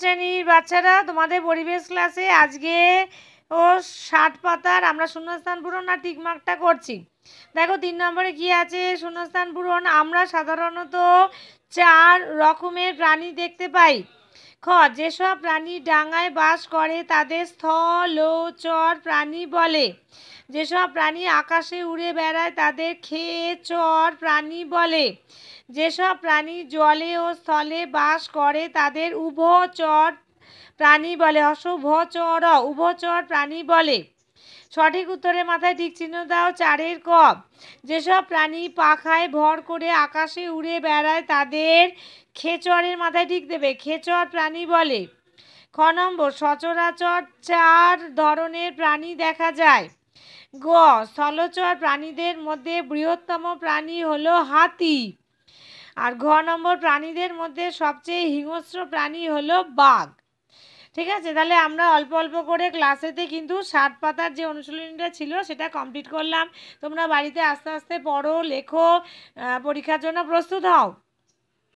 শ্রেণীর বাচ্চারা তোমাদের পরিবেশ ক্লাসে আজকে ও ষাট পাতার আমরা শূন্যস্থান পূরণ আর টিকমার্কটা করছি দেখো তিন নম্বরে কি আছে শূন্যস্থান পূরণ আমরা সাধারণত চার রকমের প্রাণী দেখতে পাই খ যেসব প্রাণী ডাঙায় বাস করে তাদের স্থলচর প্রাণী বলে যেসব প্রাণী আকাশে উড়ে বেড়ায় তাদের চর প্রাণী বলে যেসব প্রাণী জলে ও স্থলে বাস করে তাদের উভচর প্রাণী বলে অশুভচর উভচর প্রাণী বলে সঠিক উত্তরের মাথায় ঠিক চিহ্ন দাও চারের ক যেসব প্রাণী পাখায় ভর করে আকাশে উড়ে বেড়ায় তাদের খেচরের মাথায় ঠিক দেবে খেচর প্রাণী বলে খ নম্বর সচরাচর চার ধরনের প্রাণী দেখা যায় গ স্থলচর প্রাণীদের মধ্যে বৃহত্তম প্রাণী হল হাতি আর ঘ নম্বর প্রাণীদের মধ্যে সবচেয়ে হিংস্র প্রাণী হলো বাঘ ঠিক আছে তাহলে আমরা অল্প অল্প করে ক্লাসেতে কিন্তু ষাট পাতার যে অনুশীলনীটা ছিল সেটা কমপ্লিট করলাম তোমরা বাড়িতে আস্তে আস্তে পড়ো লেখো পরীক্ষার জন্য প্রস্তুত হও